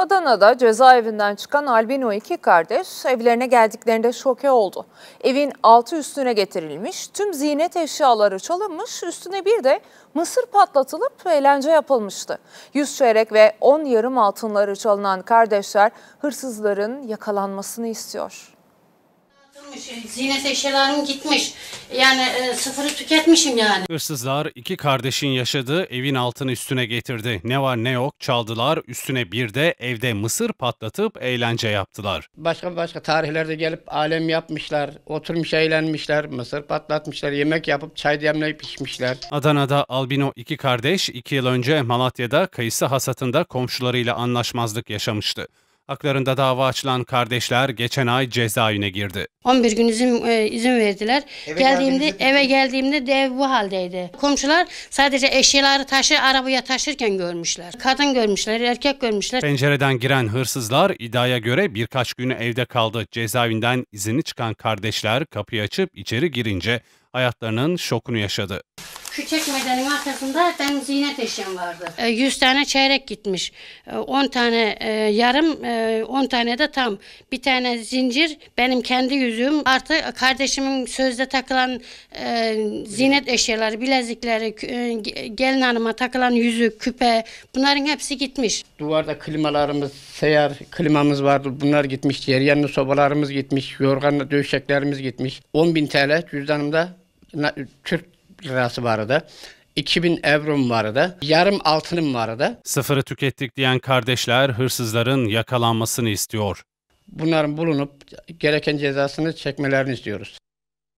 Adana'da cezaevinden çıkan albino iki kardeş evlerine geldiklerinde şoke oldu. Evin altı üstüne getirilmiş, tüm ziynet eşyaları çalınmış, üstüne bir de mısır patlatılıp eğlence yapılmıştı. Yüz çeyrek ve on yarım altınları çalınan kardeşler hırsızların yakalanmasını istiyor. E, ziynet eşyalarım gitmiş. Yani e, sıfırı tüketmişim yani. Hırsızlar iki kardeşin yaşadığı evin altını üstüne getirdi. Ne var ne yok çaldılar. Üstüne bir de evde mısır patlatıp eğlence yaptılar. Başka başka tarihlerde gelip alem yapmışlar. Oturmuş eğlenmişler. Mısır patlatmışlar. Yemek yapıp çay demleyip içmişler. Adana'da albino iki kardeş iki yıl önce Malatya'da kayısı hasatında komşularıyla anlaşmazlık yaşamıştı. Aklarında dava açılan kardeşler geçen ay cezaevine girdi. 11 gün izin, e, izin verdiler. Eve geldiğimde geldiğinizde- eve geldiğimde dev bu haldeydi. Komşular sadece eşyaları taşı arabaya taşırken görmüşler. Kadın görmüşler, erkek görmüşler. Pencereden giren hırsızlar iddiaya göre birkaç günü evde kaldı. Cezaevinden izini çıkan kardeşler kapıyı açıp içeri girince hayatlarının şokunu yaşadı. Şu çekmedenin arkasında ben ziynet eşyam vardı. 100 e, tane çeyrek gitmiş. 10 e, tane e, yarım, 10 tane de tam. Bir tane zincir benim kendi yüzüğüm. Artı kardeşimin sözde takılan ziynet eşyaları, bilezikleri, gelin hanıma takılan yüzük, küpe bunların hepsi gitmiş. Duvarda klimalarımız, seyyar klimamız vardı. Bunlar gitmiş. Yer yanlı sobalarımız gitmiş. Yorganla döşeklerimiz gitmiş. 10 bin TL cüzdanımda Türk Türk lirası vardı. 2000 evrom vardı. Yarım altınım vardı. Sıfırı tükettik diyen kardeşler hırsızların yakalanmasını istiyor. Bunların bulunup gereken cezasını çekmelerini istiyoruz.